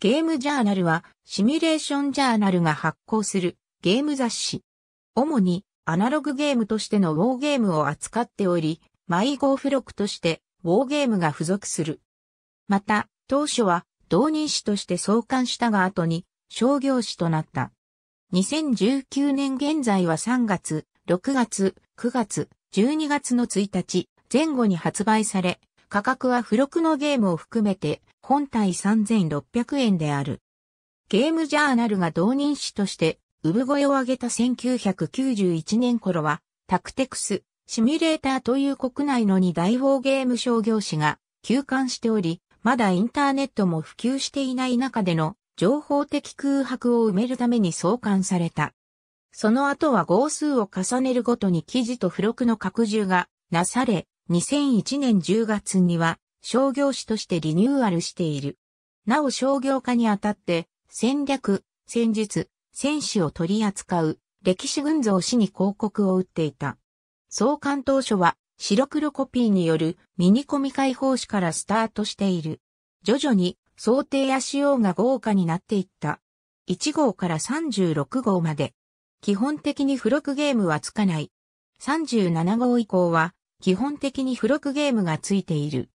ゲームジャーナルはシミュレーションジャーナルが発行するゲーム雑誌。主にアナログゲームとしてのウォーゲームを扱っており、マイゴー付録としてウォーゲームが付属する。また、当初は同人誌として創刊したが後に商業誌となった。2019年現在は3月、6月、9月、12月の1日前後に発売され、価格は付録のゲームを含めて本体3600円である。ゲームジャーナルが同人誌として産声を上げた1991年頃はタクテクス、シミュレーターという国内の2大ウォーゲーム商業誌が休刊しており、まだインターネットも普及していない中での情報的空白を埋めるために創刊された。その後は号数を重ねるごとに記事と付録の拡充がなされ、2001年10月には商業誌としてリニューアルしている。なお商業化にあたって戦略、戦術、戦士を取り扱う歴史群像誌に広告を打っていた。創刊当初は白黒コピーによるミニコミ解放誌からスタートしている。徐々に想定や仕様が豪華になっていった。1号から36号まで。基本的に付録ゲームはつかない。37号以降は基本的に付録ゲームが付いている。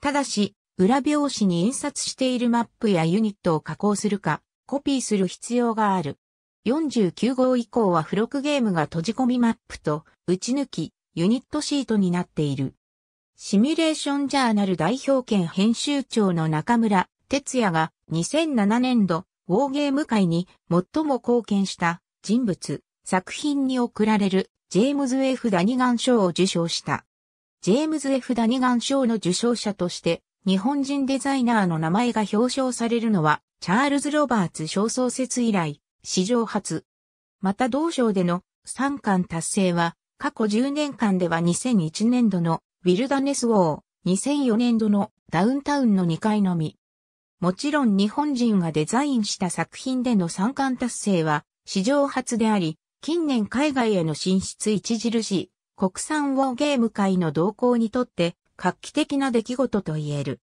ただし、裏表紙に印刷しているマップやユニットを加工するか、コピーする必要がある。49号以降は付録ゲームが閉じ込みマップと、打ち抜き、ユニットシートになっている。シミュレーションジャーナル代表権編集長の中村哲也が2007年度、ウォーゲーム界に最も貢献した人物、作品に贈られるジェームズ・ F・ ダニガン賞を受賞した。ジェームズ・ F・ ダニガン賞の受賞者として、日本人デザイナーの名前が表彰されるのは、チャールズ・ロバーツ小創設以来、史上初。また同賞での3冠達成は、過去10年間では2001年度のウィルダネス・ウォー、2004年度のダウンタウンの2回のみ。もちろん日本人がデザインした作品での3冠達成は史上初であり、近年海外への進出著しい国産ウォーゲーム界の動向にとって画期的な出来事と言える。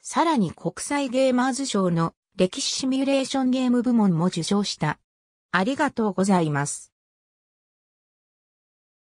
さらに国際ゲーマーズ賞の歴史シミュレーションゲーム部門も受賞した。ありがとうございます。